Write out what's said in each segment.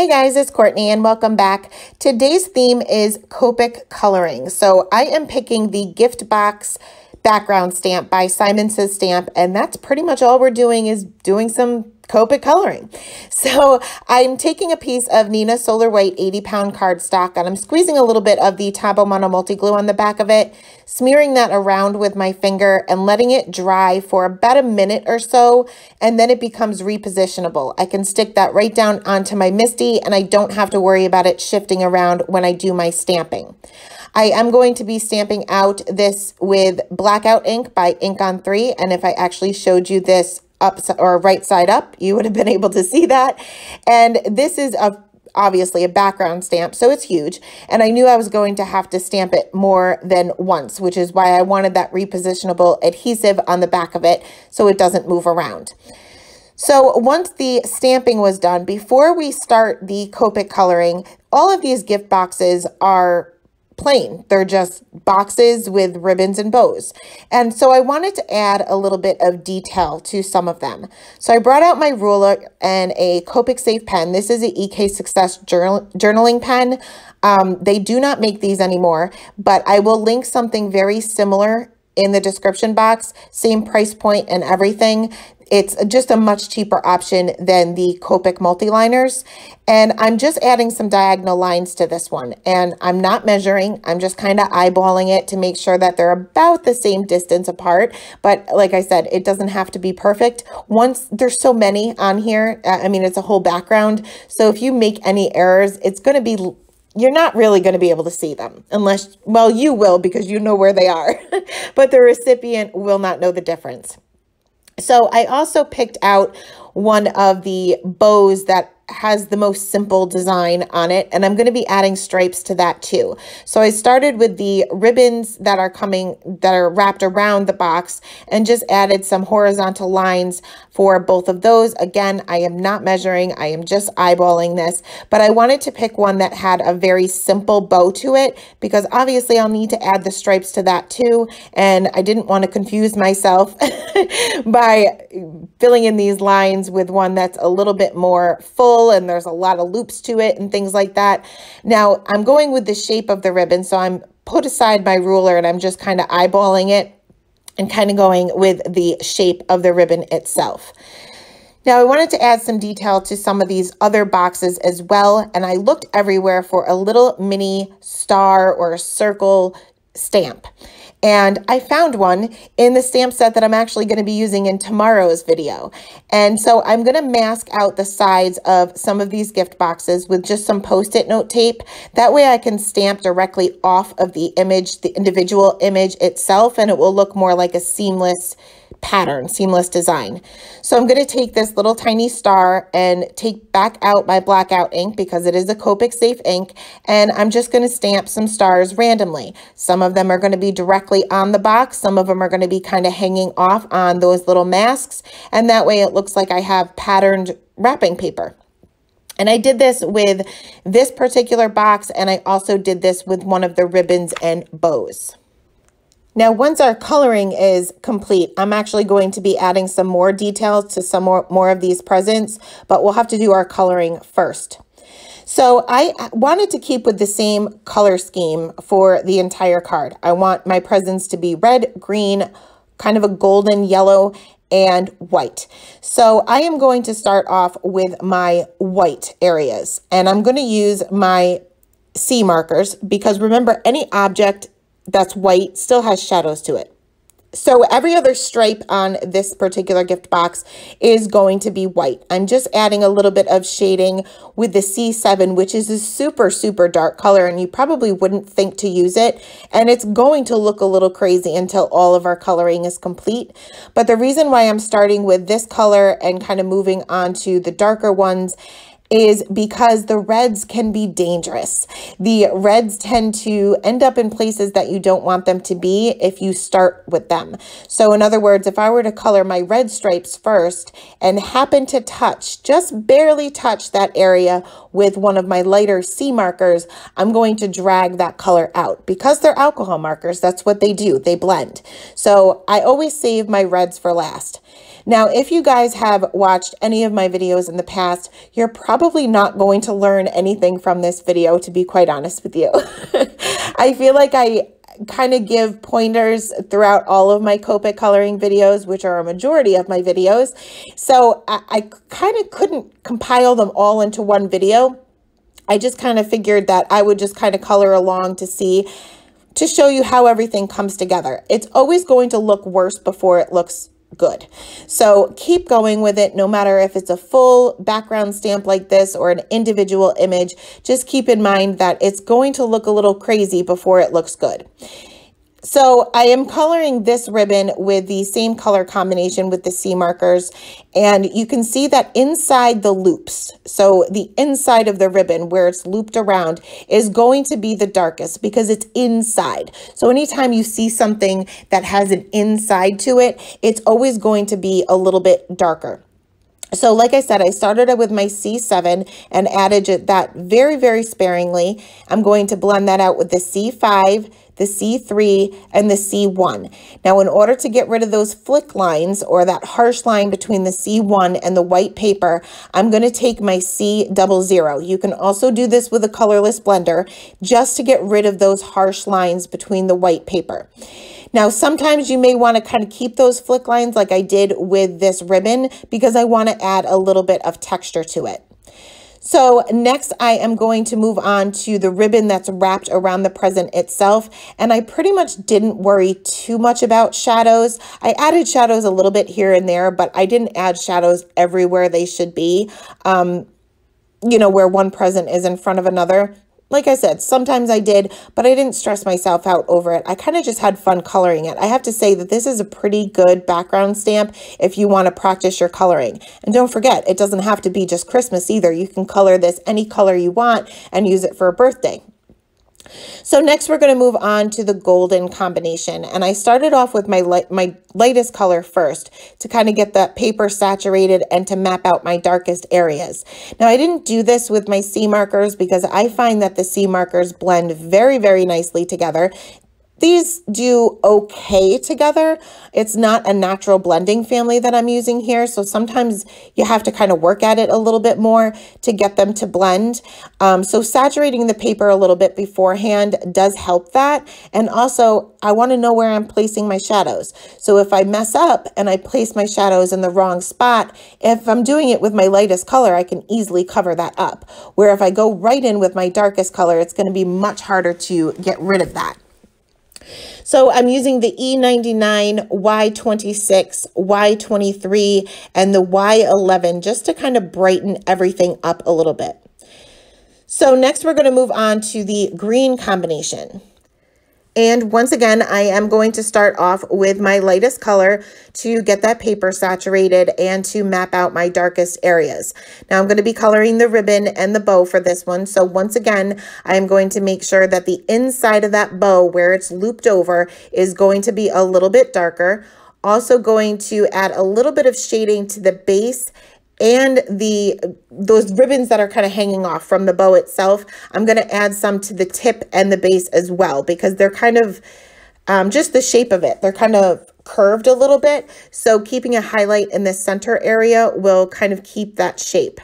Hey guys, it's Courtney and welcome back. Today's theme is Copic coloring. So I am picking the gift box background stamp by Simon Says Stamp and that's pretty much all we're doing is doing some Copic coloring. So I'm taking a piece of Nina Solar White 80 pound cardstock and I'm squeezing a little bit of the Tabo Mono Multi Glue on the back of it, smearing that around with my finger and letting it dry for about a minute or so and then it becomes repositionable. I can stick that right down onto my Misty and I don't have to worry about it shifting around when I do my stamping. I am going to be stamping out this with Blackout Ink by Ink on 3 and if I actually showed you this up or right side up, you would have been able to see that. And this is a obviously a background stamp, so it's huge. And I knew I was going to have to stamp it more than once, which is why I wanted that repositionable adhesive on the back of it so it doesn't move around. So once the stamping was done, before we start the Copic coloring, all of these gift boxes are plain. They're just boxes with ribbons and bows. And so I wanted to add a little bit of detail to some of them. So I brought out my ruler and a Copic Safe pen. This is an EK Success journal journaling pen. Um, they do not make these anymore, but I will link something very similar in the description box, same price point and everything it's just a much cheaper option than the Copic multiliners. And I'm just adding some diagonal lines to this one. And I'm not measuring, I'm just kind of eyeballing it to make sure that they're about the same distance apart. But like I said, it doesn't have to be perfect. Once there's so many on here, uh, I mean, it's a whole background. So if you make any errors, it's going to be you're not really going to be able to see them unless, well, you will because you know where they are, but the recipient will not know the difference. So I also picked out one of the bows that has the most simple design on it. And I'm going to be adding stripes to that too. So I started with the ribbons that are coming, that are wrapped around the box and just added some horizontal lines for both of those. Again, I am not measuring. I am just eyeballing this, but I wanted to pick one that had a very simple bow to it because obviously I'll need to add the stripes to that too. And I didn't want to confuse myself by filling in these lines with one that's a little bit more full and there's a lot of loops to it and things like that. Now I'm going with the shape of the ribbon. So I'm put aside my ruler and I'm just kind of eyeballing it and kind of going with the shape of the ribbon itself. Now I wanted to add some detail to some of these other boxes as well and I looked everywhere for a little mini star or circle stamp. And I found one in the stamp set that I'm actually going to be using in tomorrow's video. And so I'm going to mask out the sides of some of these gift boxes with just some post-it note tape. That way I can stamp directly off of the image, the individual image itself, and it will look more like a seamless pattern, seamless design. So I'm going to take this little tiny star and take back out my blackout ink because it is a Copic Safe ink. And I'm just going to stamp some stars randomly. Some of them are going to be directly on the box. Some of them are going to be kind of hanging off on those little masks. And that way it looks like I have patterned wrapping paper. And I did this with this particular box and I also did this with one of the ribbons and bows. Now, once our coloring is complete, I'm actually going to be adding some more details to some more, more of these presents, but we'll have to do our coloring first. So I wanted to keep with the same color scheme for the entire card. I want my presents to be red, green, kind of a golden yellow, and white. So I am going to start off with my white areas and I'm going to use my C markers because remember any object that's white still has shadows to it. So every other stripe on this particular gift box is going to be white. I'm just adding a little bit of shading with the C7, which is a super, super dark color, and you probably wouldn't think to use it. And it's going to look a little crazy until all of our coloring is complete. But the reason why I'm starting with this color and kind of moving on to the darker ones is because the reds can be dangerous. The reds tend to end up in places that you don't want them to be if you start with them. So in other words, if I were to color my red stripes first and happen to touch, just barely touch that area with one of my lighter C markers, I'm going to drag that color out. Because they're alcohol markers, that's what they do. They blend. So I always save my reds for last. Now, if you guys have watched any of my videos in the past, you're probably not going to learn anything from this video, to be quite honest with you. I feel like I kind of give pointers throughout all of my Copic coloring videos, which are a majority of my videos. So I, I kind of couldn't compile them all into one video. I just kind of figured that I would just kind of color along to see to show you how everything comes together. It's always going to look worse before it looks good. So keep going with it, no matter if it's a full background stamp like this or an individual image, just keep in mind that it's going to look a little crazy before it looks good. So I am coloring this ribbon with the same color combination with the C markers. And you can see that inside the loops, so the inside of the ribbon where it's looped around is going to be the darkest because it's inside. So anytime you see something that has an inside to it, it's always going to be a little bit darker. So like I said, I started it with my C7 and added that very, very sparingly. I'm going to blend that out with the C5, the C3, and the C1. Now, in order to get rid of those flick lines or that harsh line between the C1 and the white paper, I'm going to take my C00. You can also do this with a colorless blender just to get rid of those harsh lines between the white paper. Now, sometimes you may want to kind of keep those flick lines like I did with this ribbon because I want to add a little bit of texture to it. So next I am going to move on to the ribbon that's wrapped around the present itself. And I pretty much didn't worry too much about shadows. I added shadows a little bit here and there, but I didn't add shadows everywhere they should be. Um, you know, where one present is in front of another. Like I said, sometimes I did, but I didn't stress myself out over it. I kind of just had fun coloring it. I have to say that this is a pretty good background stamp if you want to practice your coloring. And don't forget, it doesn't have to be just Christmas either. You can color this any color you want and use it for a birthday. So next we're going to move on to the golden combination. And I started off with my, light, my lightest color first to kind of get that paper saturated and to map out my darkest areas. Now I didn't do this with my C markers because I find that the C markers blend very, very nicely together. These do okay together. It's not a natural blending family that I'm using here, so sometimes you have to kind of work at it a little bit more to get them to blend. Um, so saturating the paper a little bit beforehand does help that. And also, I want to know where I'm placing my shadows. So if I mess up and I place my shadows in the wrong spot, if I'm doing it with my lightest color, I can easily cover that up. Where if I go right in with my darkest color, it's going to be much harder to get rid of that. So I'm using the E99, Y26, Y23, and the Y11 just to kind of brighten everything up a little bit. So next we're going to move on to the green combination. And once again, I am going to start off with my lightest color to get that paper saturated and to map out my darkest areas. Now I'm going to be coloring the ribbon and the bow for this one. So once again, I'm going to make sure that the inside of that bow where it's looped over is going to be a little bit darker. Also going to add a little bit of shading to the base and the those ribbons that are kind of hanging off from the bow itself. I'm going to add some to the tip and the base as well because they're kind of um, just the shape of it. They're kind of curved a little bit. So keeping a highlight in the center area will kind of keep that shape.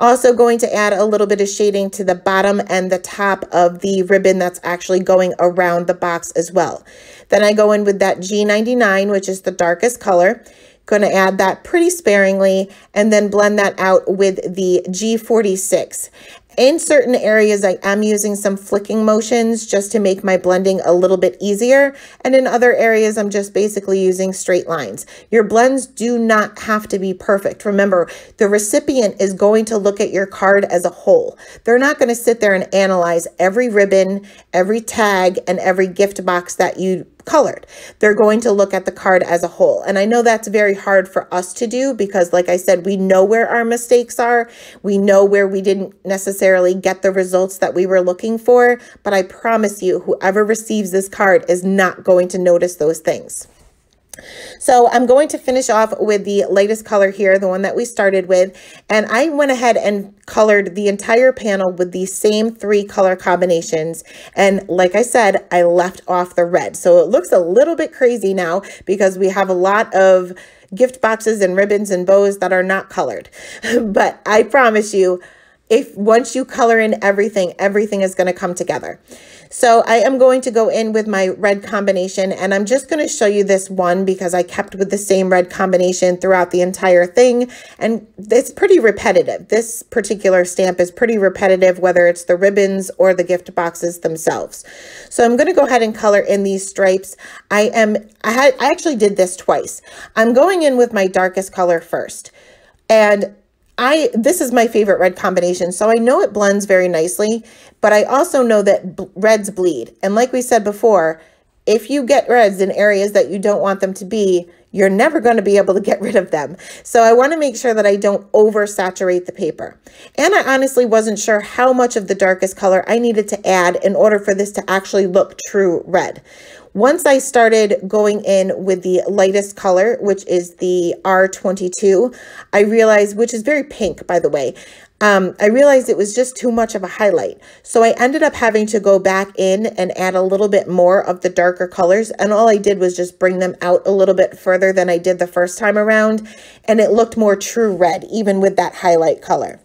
Also going to add a little bit of shading to the bottom and the top of the ribbon that's actually going around the box as well. Then I go in with that G99, which is the darkest color, Going to add that pretty sparingly and then blend that out with the G46. In certain areas, I am using some flicking motions just to make my blending a little bit easier. And in other areas, I'm just basically using straight lines. Your blends do not have to be perfect. Remember, the recipient is going to look at your card as a whole. They're not going to sit there and analyze every ribbon, every tag, and every gift box that you colored. They're going to look at the card as a whole. And I know that's very hard for us to do because, like I said, we know where our mistakes are. We know where we didn't necessarily get the results that we were looking for. But I promise you, whoever receives this card is not going to notice those things. So I'm going to finish off with the latest color here, the one that we started with. And I went ahead and colored the entire panel with the same three color combinations. And like I said, I left off the red. So it looks a little bit crazy now because we have a lot of gift boxes and ribbons and bows that are not colored. but I promise you, if once you color in everything, everything is going to come together. So I am going to go in with my red combination and I'm just going to show you this one because I kept with the same red combination throughout the entire thing. And it's pretty repetitive. This particular stamp is pretty repetitive, whether it's the ribbons or the gift boxes themselves. So I'm going to go ahead and color in these stripes. I am, I, had, I actually did this twice. I'm going in with my darkest color first. And I this is my favorite red combination, so I know it blends very nicely, but I also know that reds bleed. And like we said before, if you get reds in areas that you don't want them to be, you're never going to be able to get rid of them. So I want to make sure that I don't oversaturate the paper. And I honestly wasn't sure how much of the darkest color I needed to add in order for this to actually look true red. Once I started going in with the lightest color, which is the R22, I realized, which is very pink, by the way, um, I realized it was just too much of a highlight. So I ended up having to go back in and add a little bit more of the darker colors. And all I did was just bring them out a little bit further than I did the first time around. And it looked more true red, even with that highlight color.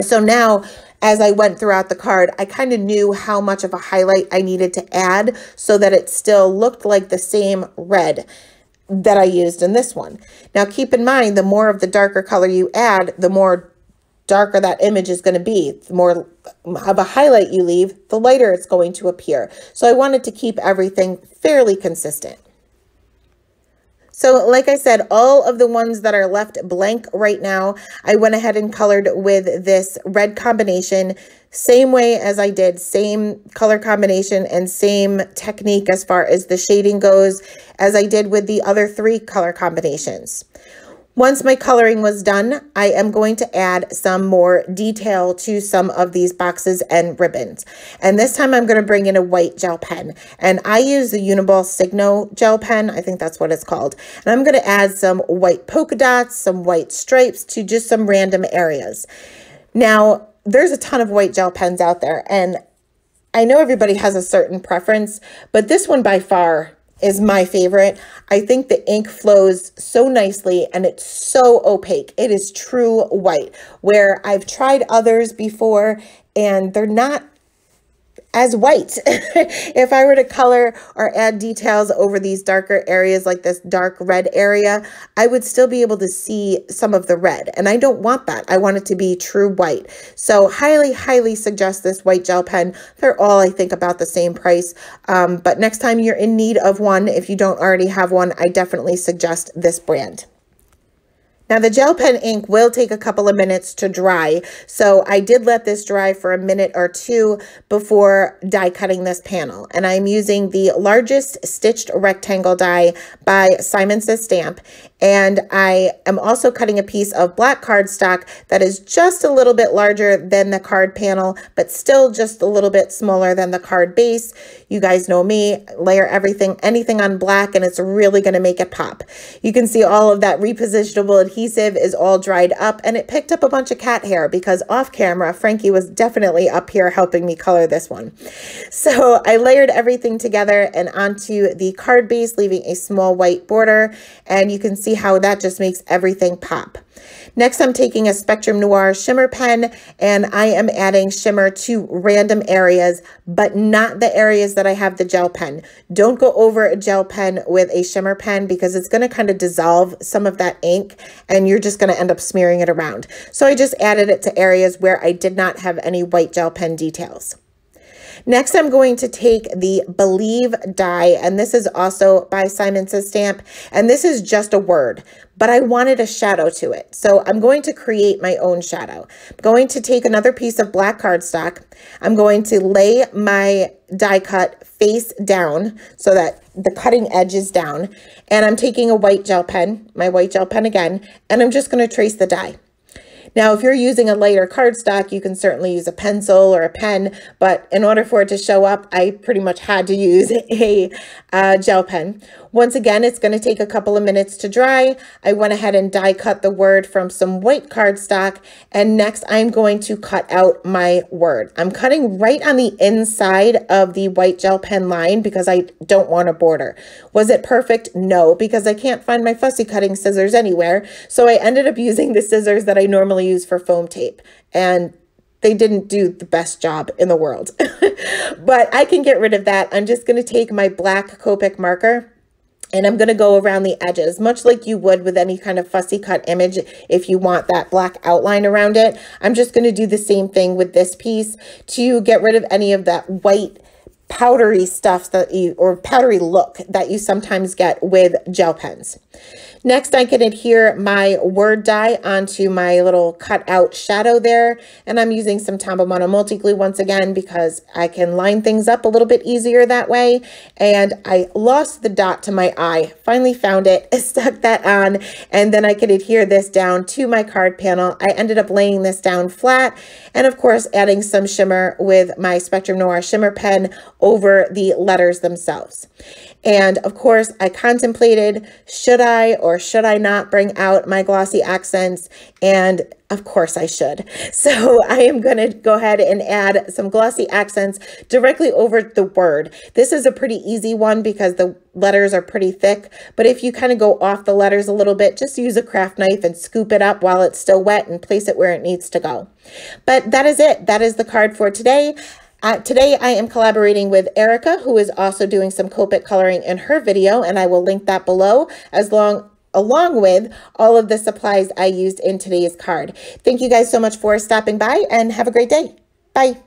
So now as I went throughout the card, I kind of knew how much of a highlight I needed to add so that it still looked like the same red that I used in this one. Now keep in mind, the more of the darker color you add, the more darker that image is going to be. The more of a highlight you leave, the lighter it's going to appear. So I wanted to keep everything fairly consistent. So like I said, all of the ones that are left blank right now, I went ahead and colored with this red combination, same way as I did, same color combination and same technique as far as the shading goes, as I did with the other three color combinations. Once my coloring was done, I am going to add some more detail to some of these boxes and ribbons. And this time I'm going to bring in a white gel pen. And I use the Uniball Signo gel pen. I think that's what it's called. And I'm going to add some white polka dots, some white stripes to just some random areas. Now, there's a ton of white gel pens out there. And I know everybody has a certain preference, but this one by far is my favorite. I think the ink flows so nicely and it's so opaque. It is true white where I've tried others before and they're not as white. if I were to color or add details over these darker areas like this dark red area, I would still be able to see some of the red. And I don't want that. I want it to be true white. So highly, highly suggest this white gel pen. They're all, I think, about the same price. Um, but next time you're in need of one, if you don't already have one, I definitely suggest this brand. Now the gel pen ink will take a couple of minutes to dry. So I did let this dry for a minute or two before die cutting this panel. And I'm using the largest stitched rectangle die by Simon Says Stamp. And I am also cutting a piece of black cardstock that is just a little bit larger than the card panel, but still just a little bit smaller than the card base. You guys know me, layer everything, anything on black, and it's really gonna make it pop. You can see all of that repositionable adhesive is all dried up and it picked up a bunch of cat hair because off camera, Frankie was definitely up here helping me color this one. So I layered everything together and onto the card base, leaving a small white border. And you can see see how that just makes everything pop. Next, I'm taking a Spectrum Noir shimmer pen and I am adding shimmer to random areas, but not the areas that I have the gel pen. Don't go over a gel pen with a shimmer pen because it's going to kind of dissolve some of that ink and you're just going to end up smearing it around. So I just added it to areas where I did not have any white gel pen details. Next, I'm going to take the Believe die, and this is also by Simon Says Stamp, and this is just a word, but I wanted a shadow to it. So I'm going to create my own shadow. I'm going to take another piece of black cardstock. I'm going to lay my die cut face down so that the cutting edge is down. And I'm taking a white gel pen, my white gel pen again, and I'm just going to trace the die. Now, if you're using a lighter cardstock, you can certainly use a pencil or a pen, but in order for it to show up, I pretty much had to use a uh, gel pen. Once again, it's going to take a couple of minutes to dry. I went ahead and die cut the word from some white cardstock. And next I'm going to cut out my word. I'm cutting right on the inside of the white gel pen line because I don't want a border. Was it perfect? No, because I can't find my fussy cutting scissors anywhere. So I ended up using the scissors that I normally use for foam tape. And they didn't do the best job in the world. but I can get rid of that. I'm just going to take my black Copic marker and I'm going to go around the edges, much like you would with any kind of fussy cut image if you want that black outline around it. I'm just going to do the same thing with this piece to get rid of any of that white powdery stuff that you, or powdery look that you sometimes get with gel pens. Next, I can adhere my word die onto my little cutout shadow there. And I'm using some Tombow multi-glue once again because I can line things up a little bit easier that way. And I lost the dot to my eye. Finally found it, stuck that on, and then I could adhere this down to my card panel. I ended up laying this down flat and of course adding some shimmer with my Spectrum Noir shimmer pen over the letters themselves. And of course I contemplated, should I or or should I not bring out my glossy accents? And of course I should. So I am going to go ahead and add some glossy accents directly over the word. This is a pretty easy one because the letters are pretty thick, but if you kind of go off the letters a little bit, just use a craft knife and scoop it up while it's still wet and place it where it needs to go. But that is it. That is the card for today. Uh, today I am collaborating with Erica, who is also doing some Copic coloring in her video, and I will link that below as long along with all of the supplies I used in today's card. Thank you guys so much for stopping by and have a great day. Bye.